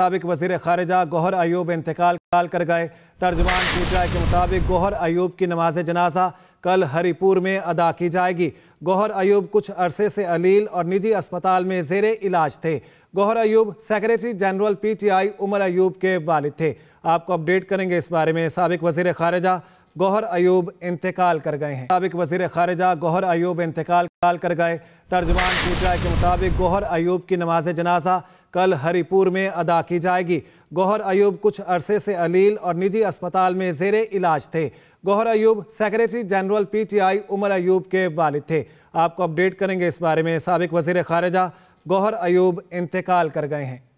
मुताबिक वजीर खारजा गौहर अयूब इंतकाल कर गए तर्जमान पीटीआई के मुताबिक गौहर अयूब की नमाज जनाजा कल हरिपुर में अदा की जाएगी गौहर अयूब कुछ अरसे से अलील और निजी अस्पताल में जेर इलाज थे गौहर अयूब सेक्रेटरी जनरल पीटीआई उमर अयूब के वालिद थे आपको अपडेट करेंगे इस बारे में सबक वजीर खारजा गौहर अयूब इंतकाल कर गए हैं मुताबिक वजीर खारजा गौहर अयूब इंतकाल कर गए तर्जमान पीटीआई के मुताबिक गौहर अयूब की नमाज जनाजा कल हरिपुर में अदा की जाएगी गौहर अयूब कुछ अरसे से अलील और निजी अस्पताल में जेर इलाज थे गौहर अयूब सेक्रेटरी जनरल पीटीआई उमर अयूब के वालिद थे आपको अपडेट करेंगे इस बारे में सबक वजीर खारजा गौहर अयूब इंतकाल कर गए हैं